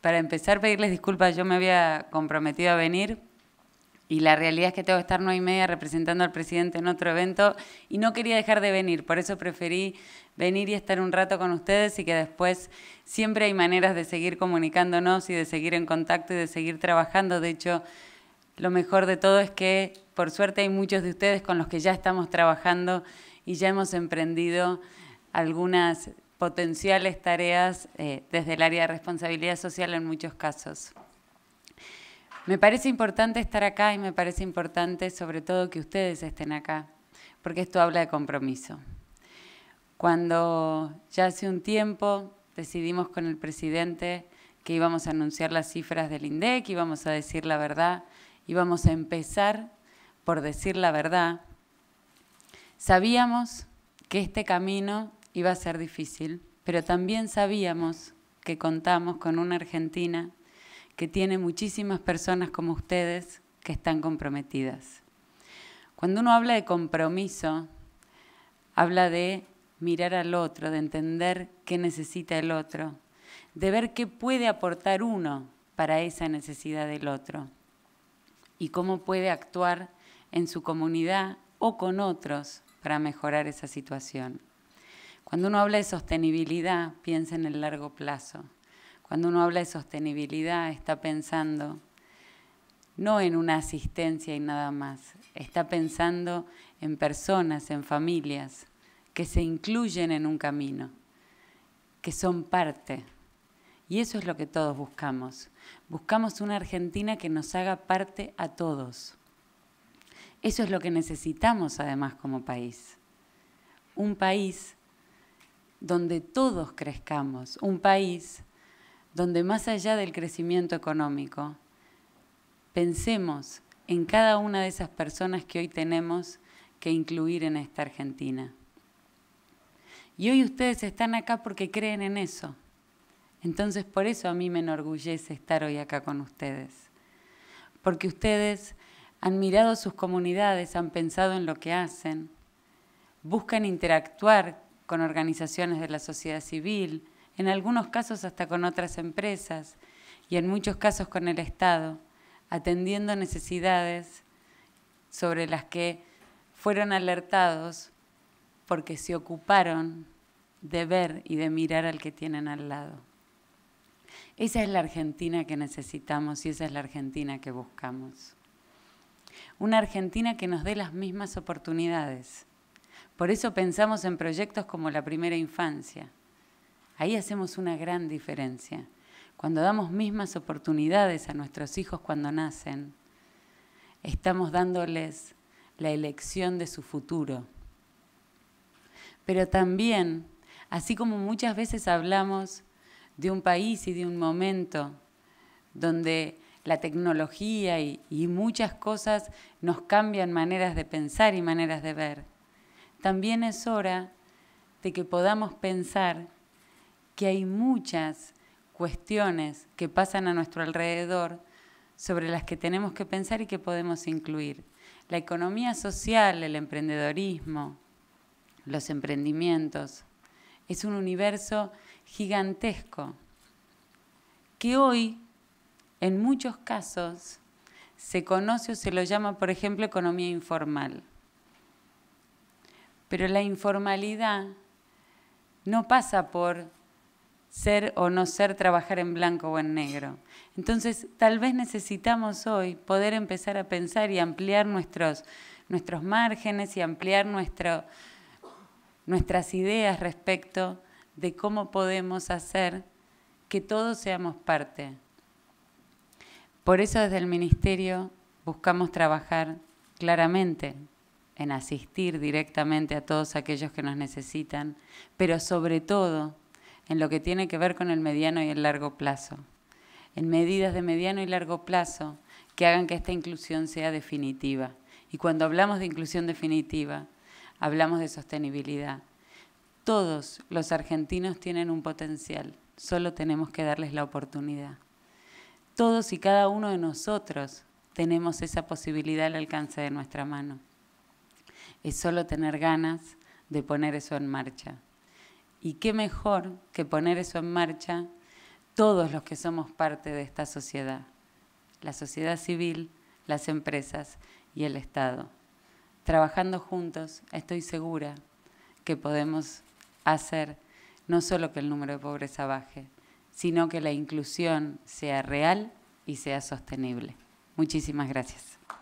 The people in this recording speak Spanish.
para empezar, pedirles disculpas, yo me había comprometido a venir y la realidad es que tengo que estar nueve y media representando al presidente en otro evento y no quería dejar de venir, por eso preferí venir y estar un rato con ustedes y que después siempre hay maneras de seguir comunicándonos y de seguir en contacto y de seguir trabajando. De hecho, lo mejor de todo es que por suerte hay muchos de ustedes con los que ya estamos trabajando y ya hemos emprendido algunas potenciales tareas eh, desde el área de responsabilidad social en muchos casos. Me parece importante estar acá y me parece importante sobre todo que ustedes estén acá, porque esto habla de compromiso. Cuando ya hace un tiempo decidimos con el presidente que íbamos a anunciar las cifras del INDEC, íbamos a decir la verdad, íbamos a empezar por decir la verdad, sabíamos que este camino iba a ser difícil, pero también sabíamos que contamos con una Argentina que tiene muchísimas personas como ustedes que están comprometidas. Cuando uno habla de compromiso, habla de mirar al otro, de entender qué necesita el otro, de ver qué puede aportar uno para esa necesidad del otro y cómo puede actuar en su comunidad o con otros para mejorar esa situación. Cuando uno habla de sostenibilidad, piensa en el largo plazo. Cuando uno habla de sostenibilidad, está pensando no en una asistencia y nada más, está pensando en personas, en familias que se incluyen en un camino, que son parte. Y eso es lo que todos buscamos. Buscamos una Argentina que nos haga parte a todos. Eso es lo que necesitamos además como país. Un país donde todos crezcamos, un país donde más allá del crecimiento económico, pensemos en cada una de esas personas que hoy tenemos que incluir en esta Argentina. Y hoy ustedes están acá porque creen en eso. Entonces por eso a mí me enorgullece estar hoy acá con ustedes. Porque ustedes han mirado sus comunidades, han pensado en lo que hacen, buscan interactuar con organizaciones de la sociedad civil, en algunos casos hasta con otras empresas y en muchos casos con el Estado, atendiendo necesidades sobre las que fueron alertados porque se ocuparon de ver y de mirar al que tienen al lado. Esa es la Argentina que necesitamos y esa es la Argentina que buscamos. Una Argentina que nos dé las mismas oportunidades por eso pensamos en proyectos como la primera infancia. Ahí hacemos una gran diferencia. Cuando damos mismas oportunidades a nuestros hijos cuando nacen, estamos dándoles la elección de su futuro. Pero también, así como muchas veces hablamos de un país y de un momento donde la tecnología y, muchas cosas nos cambian maneras de pensar y maneras de ver también es hora de que podamos pensar que hay muchas cuestiones que pasan a nuestro alrededor sobre las que tenemos que pensar y que podemos incluir. La economía social, el emprendedorismo, los emprendimientos, es un universo gigantesco que hoy, en muchos casos, se conoce o se lo llama, por ejemplo, economía informal. Pero la informalidad no pasa por ser o no ser, trabajar en blanco o en negro. Entonces, tal vez necesitamos hoy poder empezar a pensar y ampliar nuestros, nuestros márgenes y ampliar nuestras ideas respecto de cómo podemos hacer que todos seamos parte. Por eso desde el Ministerio buscamos trabajar claramente en asistir directamente a todos aquellos que nos necesitan, pero sobre todo en lo que tiene que ver con el mediano y el largo plazo, en medidas de mediano y largo plazo que hagan que esta inclusión sea definitiva. Y cuando hablamos de inclusión definitiva, hablamos de sostenibilidad. Todos los argentinos tienen un potencial, solo tenemos que darles la oportunidad. Todos y cada uno de nosotros tenemos esa posibilidad al alcance de nuestra mano es solo tener ganas de poner eso en marcha. Y qué mejor que poner eso en marcha todos los que somos parte de esta sociedad, la sociedad civil, las empresas y el Estado. Trabajando juntos, estoy segura que podemos hacer no solo que el número de pobreza baje, sino que la inclusión sea real y sea sostenible. Muchísimas gracias.